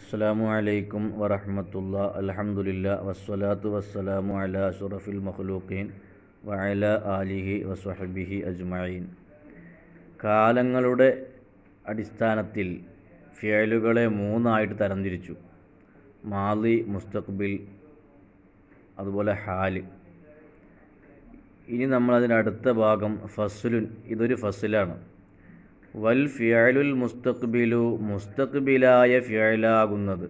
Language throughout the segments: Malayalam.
അസ്സാമു അലൈക്കും വറഹമത്തുള്ള അലഹമുല്ല വസ്സലാത്തു വസ്സലാമു അല അഷുറഫുൽ മഹ്ലൂഖീൻ വഅല ആലിഹി വസ്വഹബിഹി അജ്മഈൻ കാലങ്ങളുടെ അടിസ്ഥാനത്തിൽ ഫിയലുകളെ മൂന്നായിട്ട് തരംതിരിച്ചു മാലി മുസ്തഖ്ബിൽ അതുപോലെ ഹാല് ഇനി നമ്മൾ അടുത്ത ഭാഗം ഫസ്ലുൻ ഇതൊരു ഫസലാണ് വൽ ഫിയലുൽ മുസ്തഖ്ബിലു മുസ്തഖ്ബിലായ ഫിയലാകുന്നത്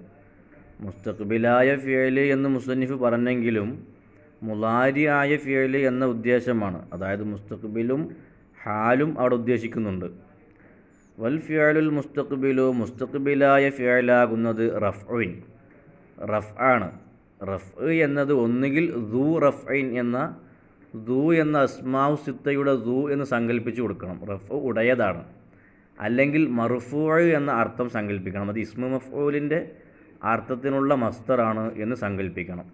മുസ്തഖ്ബിലായ ഫിയല് എന്ന് മുസന്നിഫ് പറഞ്ഞെങ്കിലും മുലാരിയായ ഫിയല് എന്ന ഉദ്ദേശമാണ് അതായത് മുസ്തഖ്ബിലും ഹാലും അവിടെ ഉദ്ദേശിക്കുന്നുണ്ട് വൽ ഫിയലുൽ മുസ്തഖ്ബിലു മുസ്തഖ്ബിലായ ഫിയലാകുന്നത് റഫ്ഇൻ റഫ് ആണ് റഫ് എന്നത് ഒന്നുകിൽ ദൂ റഫ്ഇൻ എന്ന ദൂ എന്ന അസ്മാവ് സിത്തയുടെ ദൂ എന്ന് സങ്കല്പിച്ച് കൊടുക്കണം റഫ് ഉടയതാണ് അല്ലെങ്കിൽ മറുഫൂഴ് എന്ന അർത്ഥം സങ്കല്പിക്കണം അത് ഇസ്മു മഫൂലിൻ്റെ അർത്ഥത്തിനുള്ള മസ്തറാണ് എന്ന് സങ്കല്പിക്കണം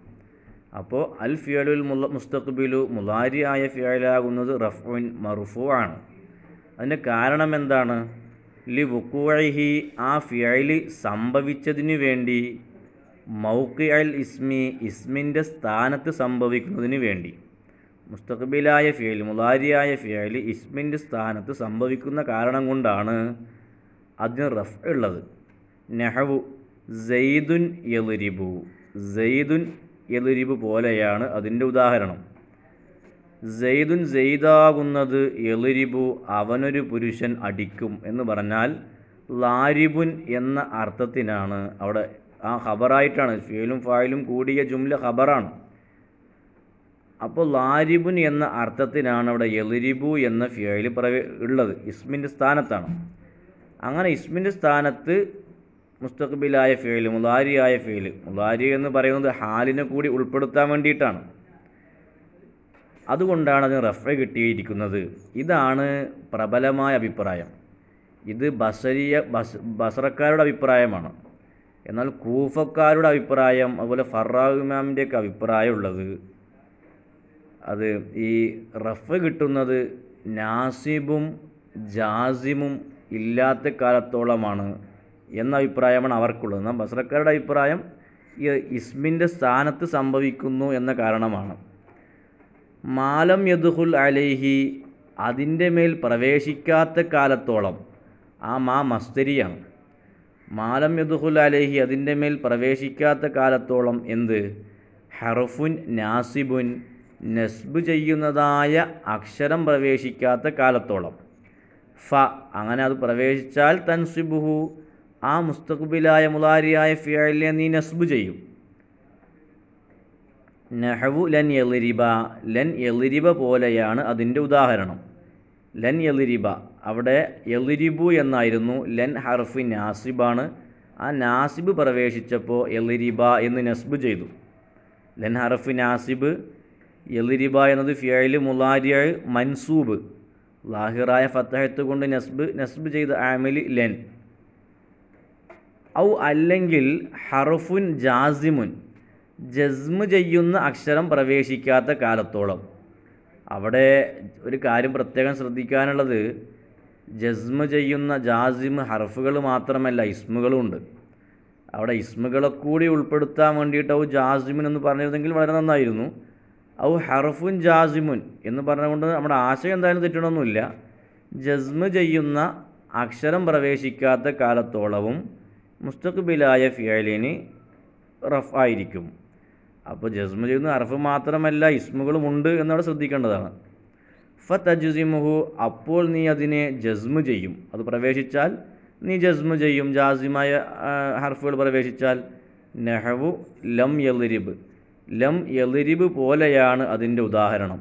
അപ്പോൾ അൽ ഫിയലുൽ മുല മുസ്തഖ്ബിലു മുലാരി ആയ ഫിയലാകുന്നത് റഫ്ഉൻ മറുഫു ആണ് അതിന് കാരണം എന്താണ് ലി വുക്കുഴഹി ആ ഫിയലി സംഭവിച്ചതിനു വേണ്ടി മൗക്കി അൽ ഇസ്മി ഇസ്മിൻ്റെ സ്ഥാനത്ത് സംഭവിക്കുന്നതിന് വേണ്ടി മുസ്തഖബിലായ ഫിയൽ മുലാരിയായ ഫിയൽ ഇസ്മിൻ്റെ സ്ഥാനത്ത് സംഭവിക്കുന്ന കാരണം കൊണ്ടാണ് അതിന് റഫ് ഉള്ളത് നെഹവു സെയ്ദുൻ യലുരിബു സെയ്ദുൻ യലുരിബു പോലെയാണ് അതിൻ്റെ ഉദാഹരണം സെയ്ദുൻ സെയ്ദാകുന്നത് എലുരിബു അവനൊരു പുരുഷൻ അടിക്കും എന്ന് പറഞ്ഞാൽ ലാരിബുൻ എന്ന അർത്ഥത്തിനാണ് അവിടെ ആ ഖബറായിട്ടാണ് ഫിയലും ഫായിലും കൂടിയ ജുംല ഖബറാണ് അപ്പോൾ ലാരിബുൻ എന്ന അർത്ഥത്തിലാണ് അവിടെ എലിരിബു എന്ന ഫിയയിൽ പ്രവേ ഉള്ളത് ഇസ്മിൻ്റെ സ്ഥാനത്താണ് അങ്ങനെ ഇസ്മിൻ്റെ സ്ഥാനത്ത് മുസ്തഖബിലായ ഫിയൽ മുലാരിയായ ഫിയൽ മുലാരി എന്ന് പറയുന്നത് ഹാലിനെ കൂടി ഉൾപ്പെടുത്താൻ വേണ്ടിയിട്ടാണ് അതുകൊണ്ടാണ് അതിന് റെഫർ കിട്ടിയിരിക്കുന്നത് ഇതാണ് പ്രബലമായ അഭിപ്രായം ഇത് ബസരിയ ബസ് ബസറക്കാരുടെ അഭിപ്രായമാണ് എന്നാൽ കൂഫക്കാരുടെ അഭിപ്രായം അതുപോലെ ഫറാഹ് ഇമാമിൻ്റെയൊക്കെ അഭിപ്രായമുള്ളത് അത് ഈ റഫ് കിട്ടുന്നത് നാസിബും ജാസിമും ഇല്ലാത്ത കാലത്തോളമാണ് എന്ന അഭിപ്രായമാണ് അവർക്കുള്ളത് എന്നാൽ ബസറക്കാരുടെ അഭിപ്രായം ഈ ഇസ്മിൻ്റെ സ്ഥാനത്ത് സംഭവിക്കുന്നു എന്ന കാരണമാണ് മാലം യദുഹുൽ അലൈഹി അതിൻ്റെ മേൽ പ്രവേശിക്കാത്ത കാലത്തോളം ആ മാ മസ്തരിയാണ് മാലം യദുഹുൽ അലൈഹി അതിൻ്റെ മേൽ പ്രവേശിക്കാത്ത കാലത്തോളം എന്ത് ഹറഫുൻ നാസിബുൻ നസ്ബ് ചെയ്യുന്നതായ അക്ഷരം പ്രവേശിക്കാത്ത കാലത്തോളം ഫ അങ്ങനെ അത് പ്രവേശിച്ചാൽ തൻസിബുഹു ആ മുസ്തഖബിലായ മുലാരിയായ ഫിയലിനെ നീ നസ്ബ് ചെയ്യും നഹവു ലൻ എലിരിബ ലൻ എലിരിബ പോലെയാണ് അതിൻ്റെ ഉദാഹരണം ലൻ എലിരിബ അവിടെ എലിരിബു എന്നായിരുന്നു ലൻ ഹർഫ് നാസിബാണ് ആ നാസിബ് പ്രവേശിച്ചപ്പോൾ എലിരിബ എന്ന് നസ്ബ് ചെയ്തു ലൻ ഹർഫ് നാസിബ് എലിരിബ എന്നത് ഫിയലി മുലാരിയ മൻസൂബ് ലാഹിറായ ഫത്തഹത്ത് കൊണ്ട് നസ്ബ് നസ്ബ് ചെയ്ത ആമിലി ലെൻ ഔ അല്ലെങ്കിൽ ഹറുഫുൻ ജാസിമുൻ ജസ്മ് ചെയ്യുന്ന അക്ഷരം പ്രവേശിക്കാത്ത കാലത്തോളം അവിടെ ഒരു കാര്യം പ്രത്യേകം ശ്രദ്ധിക്കാനുള്ളത് ജസ്മ് ചെയ്യുന്ന ജാസിമ് ഹർഫുകൾ മാത്രമല്ല ഇസ്മുകളുമുണ്ട് അവിടെ ഇസ്മുകളെ കൂടി ഉൾപ്പെടുത്താൻ വേണ്ടിയിട്ട് ഔ ജാസിമിൻ എന്ന് പറഞ്ഞിരുന്നെങ്കിൽ വളരെ നന്നായിരുന്നു ഔ ഹറഫുൻ ജാസിമുൻ എന്ന് പറഞ്ഞുകൊണ്ട് നമ്മുടെ ആശയം എന്തായാലും തെറ്റണമെന്നില്ല ജസ്മ് ചെയ്യുന്ന അക്ഷരം പ്രവേശിക്കാത്ത കാലത്തോളവും മുസ്തഖ്ബിലായ ഫിയലിന് റഫ് ആയിരിക്കും അപ്പോൾ ജസ്മ ചെയ്യുന്ന അറഫ് മാത്രമല്ല ഇസ്മുകളും ഉണ്ട് എന്നവിടെ ശ്രദ്ധിക്കേണ്ടതാണ് ഫ തജുസിമുഹു അപ്പോൾ നീ അതിനെ ജസ്മ ചെയ്യും അത് പ്രവേശിച്ചാൽ നീ ജസ്മ ചെയ്യും ജാസിമായ ഹർഫുകൾ പ്രവേശിച്ചാൽ നെഹവു ലം യലിബ് ലം എതിരിബ് പോലെയാണ് അതിൻ്റെ ഉദാഹരണം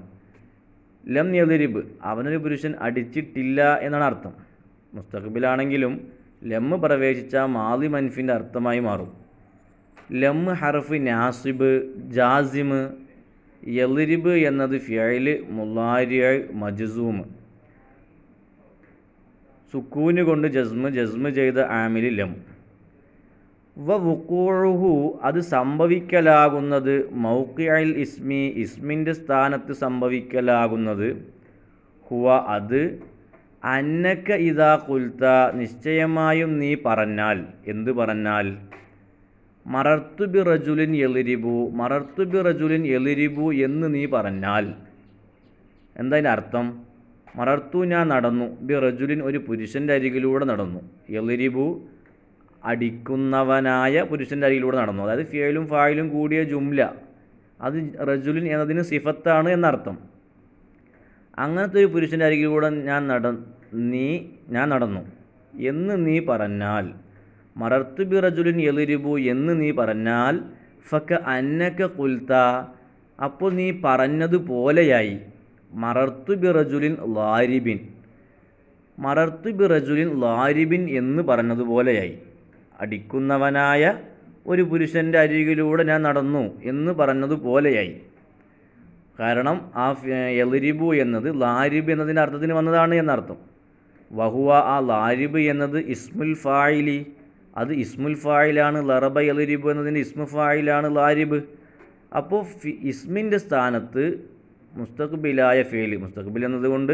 ലം എതിരിബ് അവനൊരു പുരുഷൻ അടിച്ചിട്ടില്ല എന്നാണ് അർത്ഥം മുസ്തഖബിലാണെങ്കിലും ലം പ്രവേശിച്ച മാലി മൻഫിൻ്റെ അർത്ഥമായി മാറും ലം ഹർഫ് നാസിബ് ജാസിമ് യലിരിബ് എന്നത് ഫിയല് മുലാരിയ മജ്സൂമ് സുക്കൂന് കൊണ്ട് ജസ്മ് ജസ്മ് ചെയ്ത ആമിലി ലം വ വുക്കൂഴുഹു അത് സംഭവിക്കലാകുന്നത് അൽ ഇസ്മി ഇസ്മിൻ്റെ സ്ഥാനത്ത് സംഭവിക്കലാകുന്നത് ഹുവ അത് അന്നക്ക ഇതാ കുൽത്ത നിശ്ചയമായും നീ പറഞ്ഞാൽ എന്ത് പറഞ്ഞാൽ മറർത്തു ബിറജുലിൻ എളിരിബു മറർത്തു ബിറജുലിൻ എളിരിബു എന്ന് നീ പറഞ്ഞാൽ എന്തതിൻ്റെ അർത്ഥം മറർത്തു ഞാൻ നടന്നു ബിറജുലിൻ ഒരു പുരുഷൻ്റെ അരികിലൂടെ നടന്നു എളിരിബു അടിക്കുന്നവനായ പുരുഷൻ്റെ അരികിലൂടെ നടന്നു അതായത് ഫിയലും ഫായിലും കൂടിയ ജുംല അത് റജുലിൻ എന്നതിന് സിഫത്താണ് എന്നർത്ഥം അങ്ങനത്തെ ഒരു പുരുഷൻ്റെ അരികിലൂടെ ഞാൻ നട നീ ഞാൻ നടന്നു എന്ന് നീ പറഞ്ഞാൽ മറർത്തു ബി റജുലിൻ എലിരിബു എന്ന് നീ പറഞ്ഞാൽ ഫക്ക അന്നക്ക കുൽത്ത അപ്പോൾ നീ പറഞ്ഞതുപോലെയായി മറർത്തു ബി റജുലിൻ ലാരിബിൻ മറർത്തു ബി റജുലിൻ ലാരിബിൻ എന്ന് പറഞ്ഞതുപോലെയായി അടിക്കുന്നവനായ ഒരു പുരുഷൻ്റെ അരികിലൂടെ ഞാൻ നടന്നു എന്ന് പറഞ്ഞതുപോലെയായി കാരണം ആ എലിരിബു എന്നത് ലാരിബ് എന്നതിൻ്റെ അർത്ഥത്തിന് വന്നതാണ് എന്നർത്ഥം വഹുവ ആ ലാരിബ് എന്നത് ഇസ്മുൽ ഫായിലി അത് ഇസ്മുൽ ഫായിലാണ് ലറബ എലിരിബു എന്നതിൻ്റെ ഇസ്മു ഫായിലാണ് ലാരിബ് അപ്പോൾ ഇസ്മിൻ്റെ സ്ഥാനത്ത് മുസ്തഖ്ബിലായ ഫേല് മുസ്തഖ്ബിൽ എന്നതുകൊണ്ട്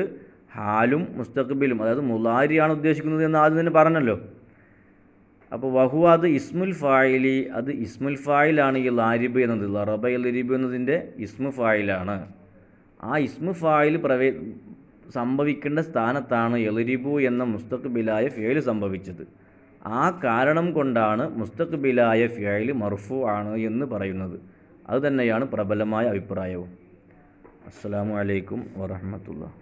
ഹാലും മുസ്തഖ്ബിലും അതായത് മുലാരിയാണ് ഉദ്ദേശിക്കുന്നത് എന്ന് ആദ്യം തന്നെ പറഞ്ഞല്ലോ അപ്പോൾ വഹു അത് ഇസ്മുൽ ഫായിലി അത് ഇസ്മുൽ ഫായിലാണ് ഈ ലാരിബ് എന്നത് ലറബ ലരിബ് എന്നതിൻ്റെ ഇസ്മു ഫായിലാണ് ആ ഇസ്മു ഫായിൽ പ്രവേ സംഭവിക്കേണ്ട സ്ഥാനത്താണ് എലരിബു എന്ന ബിലായ ഫിയൽ സംഭവിച്ചത് ആ കാരണം കൊണ്ടാണ് ബിലായ ഫിയൽ മർഫു ആണ് എന്ന് പറയുന്നത് അതുതന്നെയാണ് പ്രബലമായ അഭിപ്രായവും അസ്സാം വലൈക്കും വറഹ്മത്തുള്ളാഹി